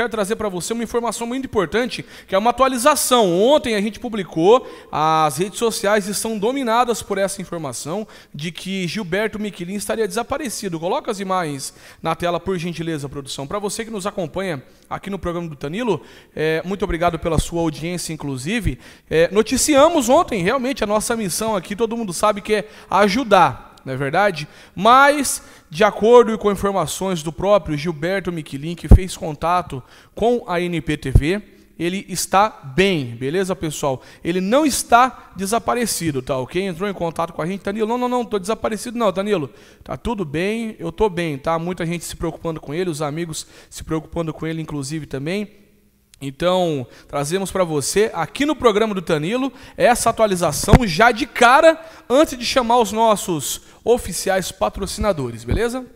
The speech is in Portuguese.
quero trazer para você uma informação muito importante, que é uma atualização. Ontem a gente publicou, as redes sociais estão dominadas por essa informação de que Gilberto Miquelin estaria desaparecido. Coloca as imagens na tela, por gentileza, produção. Para você que nos acompanha aqui no programa do Tanilo, é, muito obrigado pela sua audiência, inclusive. É, noticiamos ontem, realmente, a nossa missão aqui, todo mundo sabe que é ajudar não é verdade? Mas, de acordo com informações do próprio Gilberto Miquelin, que fez contato com a NPTV, ele está bem, beleza, pessoal? Ele não está desaparecido, tá ok? Entrou em contato com a gente, Danilo, não, não, não, tô desaparecido não, Danilo. Tá tudo bem, eu tô bem, tá? Muita gente se preocupando com ele, os amigos se preocupando com ele, inclusive, também. Então, trazemos para você, aqui no programa do Tanilo, essa atualização já de cara, antes de chamar os nossos oficiais patrocinadores, beleza?